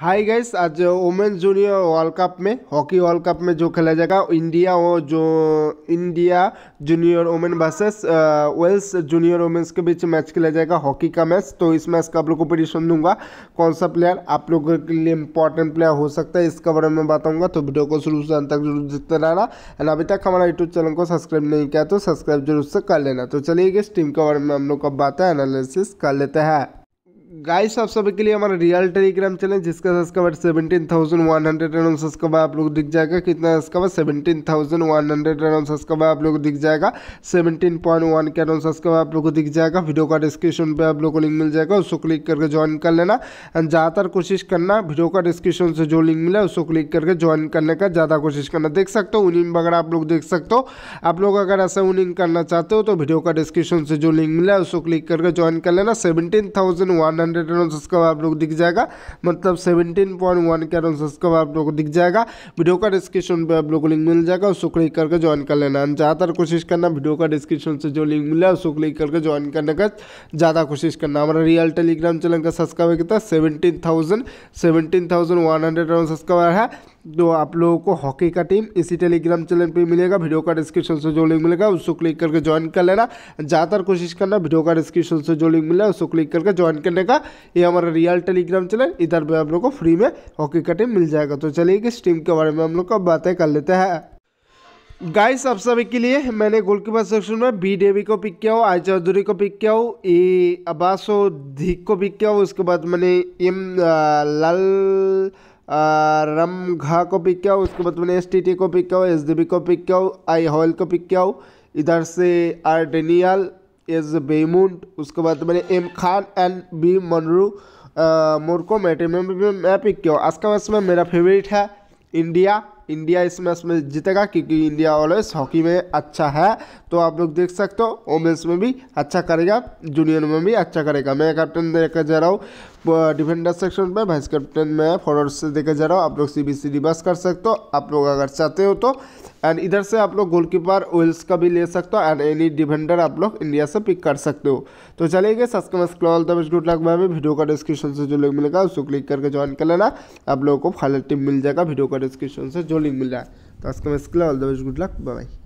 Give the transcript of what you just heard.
हाय guys आज women junior world cup में hockey world cup में जो खेला जाएगा इंडिया और जो India junior women versus Wales junior women's के बीच मैच खेला जाएगा हॉकी का मैच तो इस मैच का आप लोग को प्रिडिशन दूंगा कौन सा प्लेयर आप लोगों के लिए इंपॉर्टेंट प्लेयर हो सकता है इसके बारे में बताऊँगा तो वीडियो को शुरू से अंत तक जरूर देखते रहना एंड अभी तक हमारा यूट्यूब चैनल को सब्सक्राइब नहीं किया तो सब्सक्राइब जरूर से कर लेना तो चलिए इस टीम के बारे में हम लोग का बात है एनालिसिस कर लेते हैं गाइस आप सभी के लिए हमारा रियल टेलीग्राम चैनल जिसका subscriber seventeen thousand one hundred एन सब्सक्राइबर आप लोग दिख जाएगा कितना subscriber seventeen thousand one hundred एन सब्सक्राइबर आप लोग दिख जाएगा सेवेंटीन पॉइंट वन के एन सब्सक्राइबर आप लोग को दिख जाएगा वीडियो का डिस्क्रिप्शन पे आप लोग को लिंक मिल जाएगा उसको क्लिक करके ज्वाइन कर लेना एंड ज़्यादातर कोशिश करना वीडियो का डिस्क्रिप्शन से जो लिंक मिला उसको क्लिक करके ज्वाइन करने का ज़्यादा कोशिश करना देख सकते हो विनिंग वगैरह आप लोग देख सकते हो आप लोग अगर ऐसा विनिंग करना चाहते हो तो वीडियो का डिस्क्रिप्शन से जो लिंक मिला उसको क्लिक करके ज्वाइन कर लेना सेवेंटीन थाउजेंड वन हंड्रेड एन सब्सक्राइब कब आप लोग दिख जाएगा मतलब seventeen point one K answer कब आप लोग को दिख जाएगा वीडियो का डिस्क्रिप्शन पर आप लोग को लिंक मिल जाएगा उसको क्लिक करके ज्वाइन कर लेना ज़्यादातर कोशिश करना वीडियो का डिस्क्रिप्शन से जो लिंक मिला है उसको क्लिक करके ज्वाइन करने का ज़्यादा कोशिश करना हमारा रियल टेलीग्राम चैनल का सब्सक्राइबर कितना seventeen thousand seventeen thousand one hundred एन सब्सक्राइबर है तो आप लोगों को हॉकी का टीम इसी टेलीग्राम चैनल पे मिलेगा वीडियो का डिस्क्रिप्शन से जो लिंक मिलेगा उसको क्लिक करके ज्वाइन कर लेना ज़्यादातर कोशिश करना वीडियो का डिस्क्रिप्शन से जो लिंक मिला उसको क्लिक करके ज्वाइन करने का जाएगा ये हमारा रियल टेलीग्राम चैनल इधर पर आप लोग को फ्री में हॉकी का टीम मिल जाएगा तो चलिए किस टीम के बारे में हम लोग का बातें कर लेते हैं गाइस आप सभी के लिए मैंने गोलकीपर सेक्शन में बी डेवी को पिक किया हो आई चौधरी को पिक किया हो ए अब्बास धिक को पिक किया हो उसके बाद मैंने एम लल रम घा को पिक किया हो उसके बाद मैंने एस टी टी को पिक किया हो एस डी बी को पिक किया हो आई हॉल को पिक किया हो इधर से आर डेनियल एज बेमुंड उसके बाद मैंने एम खान एंड बी मनरू मोरको मैटे में मैं पिक किया आज का मैच में मेरा फेवरेट है इंडिया इंडिया इस मैच में जीतेगा क्योंकि इंडिया ऑलवेज हॉकी में अच्छा है तो आप लोग देख सकते हो वोमेंस में भी अच्छा करेगा जूनियर में भी अच्छा करेगा मैं कैप्टन देखकर जा रहा हूँ डिफेंडर सेक्शन में वाइस कैप्टन में फॉरवर्ड से देखे जा रहा हूँ आप लोग सी रिवर्स कर सकते हो आप लोग अगर चाहते हो तो एंड इधर से आप लोग गोलकीपर विल्स का भी ले सकते हो एंड एनी डिफेंडर आप लोग इंडिया से पिक कर सकते हो तो चलेंगे सब्सक्राइब क्लॉल द बेस्ट गुड लक भाई वीडियो का डिस्क्रिप्शन से जो लिंक मिलेगा उसको क्लिक करके ज्वाइन कर लेना आप लोगों को फाइनल टीम मिल जाएगा वीडियो का डिस्क्रिप्शन से जो लिंक मिल रहा है तो सब्सक्राइब क्लॉल the best good luck bye